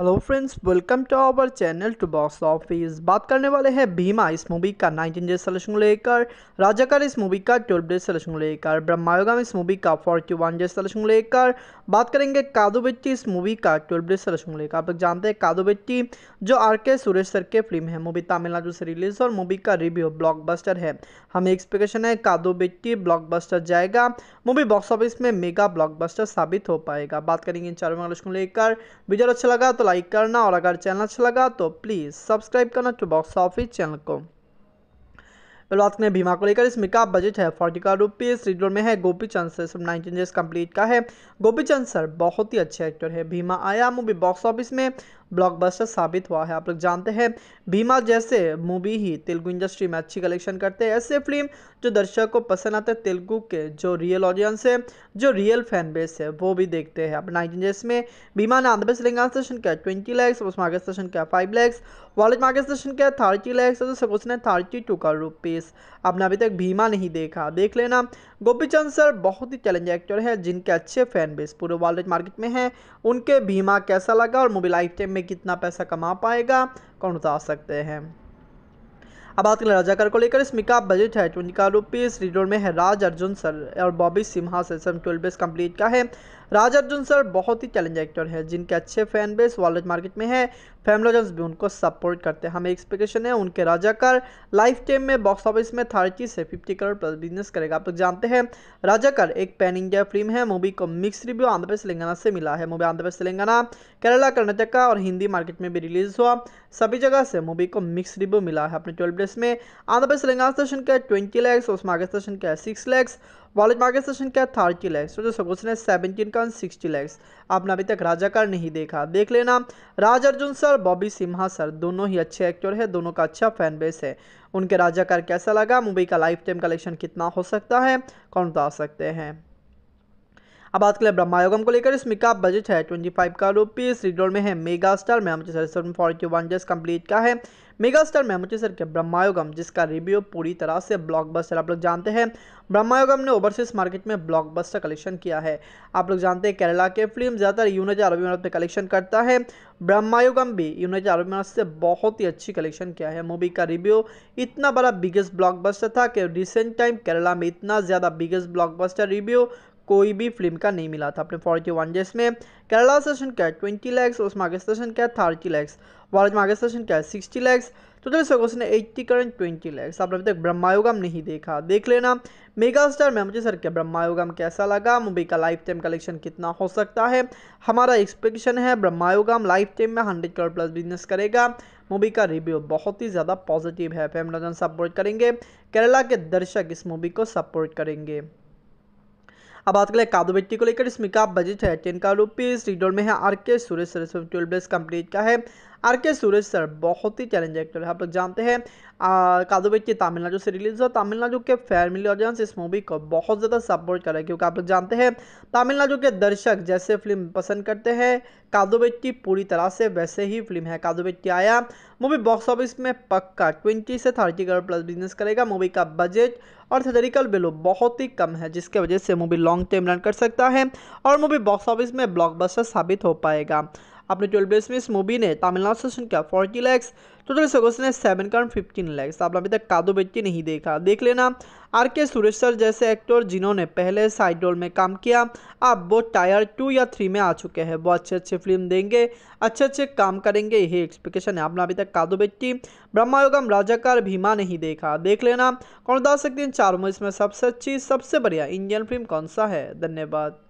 hello friends welcome to our channel to box office बात करने वाले हैं भीमा इस मूवी का 19 डेज सलेक्शन को लेकर राजाकर इस मूवी का 12 डेज सलेक्शन को लेकर ब्रह्मायोगम इस मूवी का 41 डेज सलेक्शन को लेकर बात करेंगे कादू बेट्टी इस मूवी का 12 डेज सलेक्शन को लेकर आप लोग जानते हैं कादुबेट्टी बेट्टी जो आर के सुरेश सर के फिल्म है मूवी तमिलनाडु से रिलीज और मूवी का रिव्यू बस्टर है हमें एक्सपेक्टेशन है कादुबेट्टी बेट्टी बस्टर जाएगा मूवी बॉक्स ऑफिस में मेगा बस्टर साबित हो पाएगा बात करेंगे इन चारों को लेकर वीडियो अच्छा लगा तो लाइक करना और अगर चैनल अच्छा लगा तो प्लीज़ सब्सक्राइब करना टू बॉक्स ऑफिस चैनल को बात करें भीमा को लेकर इसमें का बजट है फोर्टी का रुपीज रीडोर में है गोपी चंद सर सिर्फ नाइनटीन डेज कंप्लीट का है गोपी चंद सर बहुत ही अच्छे एक्टर है भीमा आया मूवी बॉक्स ऑफिस में ब्लॉकबस्टर साबित हुआ है आप लोग जानते हैं भीमा जैसे मूवी ही तेलुगु इंडस्ट्री में अच्छी कलेक्शन करते हैं ऐसे फिल्म जो दर्शक को पसंद आते हैं तेलुगु के जो रियल ऑडियंस है जो रियल फैन बेस है वो भी देखते हैं अब नाइनटीन डेज में भीमा ने आंध्र प्रदेश तेलंगाना किया ट्वेंटी लैक्स उस मार्केट स्टेशन किया फाइव लैक्स वॉलेट मार्केट स्टेशन किया थर्टी लैक्स और सब उसने थर्टी टू का रुपीज़ आपने अभी तक भीमा नहीं देखा देख लेना गोपी चंद सर बहुत ही चैलेंज एक्टर है जिनके अच्छे फैन बेस पूरे वर्ल्ड मार्केट में है उनके भीमा कैसा लगा और मूवी लाइफ टाइम में कितना पैसा कमा पाएगा कौन बता सकते हैं अब बात करें राजा कर को लेकर इसमें का बजट है ट्वेंटी का रुपीज़ रीडोर में है राज अर्जुन सर और बॉबी सिम्हा सेशन ट्वेल्व बेस कंप्लीट का है राज अर्जुन सर बहुत ही चैलेंज एक्टर है जिनके अच्छे फैन बेस वर्ल्ड मार्केट में है फैमिली भी उनको सपोर्ट करते हैं हमें एक्सपेक्टेशन है उनके राजा कर लाइफ टाइम में बॉक्स ऑफिस में थर्टी से फिफ्टी करोड़ प्लस बिजनेस करेगा आप लोग जानते हैं राजा कर एक पैन इंडिया फिल्म है मूवी को मिक्स रिव्यू आंध्र प्रदेश तेलंगाना से मिला है मूवी आंध्र प्रदेश तेलंगाना केरला कर्नाटका और हिंदी मार्केट में भी रिलीज हुआ सभी जगह से मूवी को मिक्स रिव्यू मिला है अपने ट्वेल्व डेज में आंध्र प्रदेश तेलंगाना स्टेशन का ट्वेंटी लैक्स उस्मा स्टेशन का सिक्स लैक्स वॉलेट मार्केट सेशन क्या थर्टी लैक्स तो जो सब उसने सेवनटीन का सिक्सटी लैक्स आपने अभी तक राजा का नहीं देखा देख लेना Raj Arjun sir Bobby Simha sir दोनों ही अच्छे एक्टर है दोनों का अच्छा फैन बेस है उनके राजा कार कैसा लगा मुंबई का लाइफ टाइम कलेक्शन कितना हो सकता है कौन बता सकते हैं अब बात करें ब्रह्मायोगम को लेकर इसमें का बजट है ट्वेंटी फाइव का रुपीज रिडोर में है मेगा स्टार में मुझे sir seven forty one just complete का है मेगा स्टार में मुझे सर के ब्रह्मायोगम जिसका रिव्यू पूरी तरह से ब्लॉकबस्टर आप लोग जानते हैं ब्रह्मायोगम ने ओवरसीज मार्केट में ब्लॉकबस्टर कलेक्शन किया है आप लोग जानते हैं केरला के फिल्म ज़्यादातर यूनाइटेड अरब इमारत में कलेक्शन करता है ब्रह्मायोगम भी यूनाइटेड अरब इमारत से बहुत ही अच्छी कलेक्शन किया है मूवी का रिव्यू इतना बड़ा बिगेस्ट ब्लॉकबस्टर था कि रिसेंट टाइम केरला में इतना ज़्यादा बिगेस्ट ब्लॉकबस्टर रिव्यू कोई भी फिल्म का नहीं मिला था अपने फोर्टी वन जिसमें केरला सेशन क्या है ट्वेंटी लैक्स और आगे सेशन क्या है थर्टी लैक्स भारत में सेशन क्या है सिक्सटी लैक्स तो दोस्तों तो एट्टी करेंट ट्वेंटी लैक्स आपने अभी तक ब्रह्मायोगम नहीं देखा देख लेना मेगा स्टार में मुझे सर क्या ब्रह्मायोगम कैसा लगा मूवी का लाइफ टाइम कलेक्शन कितना हो सकता है हमारा एक्सपेक्टेशन है ब्रह्मायोगम लाइफ टाइम में हंड्रेड करोड़ प्लस बिजनेस करेगा मूवी का रिव्यू बहुत ही ज़्यादा पॉजिटिव है फैमिलोजन सपोर्ट करेंगे केरला के दर्शक इस मूवी को सपोर्ट करेंगे अब बात करें कादोबेट्टी को लेकर इसमें का बजट है टेन का रुपीज रिडोर में है आर के सूर्य सरस्वती ट्वेल्व कंपनी का है आर के सुरेश सर बहुत ही चैलेंज एक्टर है आप लोग जानते हैं कादू बेच की तमिलनाडु से रिलीज हुआ तमिलनाडु के फैमिली ऑडियंस इस मूवी को बहुत ज़्यादा सपोर्ट कर रहे हैं क्योंकि आप लोग जानते हैं तमिलनाडु के दर्शक जैसे फिल्म पसंद करते हैं कादू बेच की पूरी तरह से वैसे ही फिल्म है कादू बेच की आया मूवी बॉक्स ऑफिस में पक्का ट्वेंटी से थर्टी करोड़ प्लस बिजनेस करेगा मूवी का बजट और थेटरिकल वैल्यू बहुत ही कम है जिसके वजह से मूवी लॉन्ग टर्म रन कर सकता है और मूवी बॉक्स ऑफिस में ब्लॉकबस्टर साबित हो पाएगा अपने ट्वेल्व प्लेस में इस मूवी ने तमिलनाडु से सुन किया फोर्टी लैक्स टोटल सोगस ने सेवन कॉइंट फिफ्टीन लैक्स आपने अभी तक कादो बेटी नहीं देखा देख लेना आर के सुरेश सर जैसे एक्टर जिन्होंने पहले साइड रोल में काम किया अब वो टायर टू या थ्री में आ चुके हैं वो अच्छे अच्छे फिल्म देंगे अच्छे अच्छे काम करेंगे यही एक्सपेक्टेशन है आपने अभी तक कादो बेट्टी ब्रह्मायोगम राजाकार भीमा नहीं देखा देख लेना कौन बता सकते हैं चार मूवीज में सबसे अच्छी सबसे बढ़िया इंडियन फिल्म कौन सा है धन्यवाद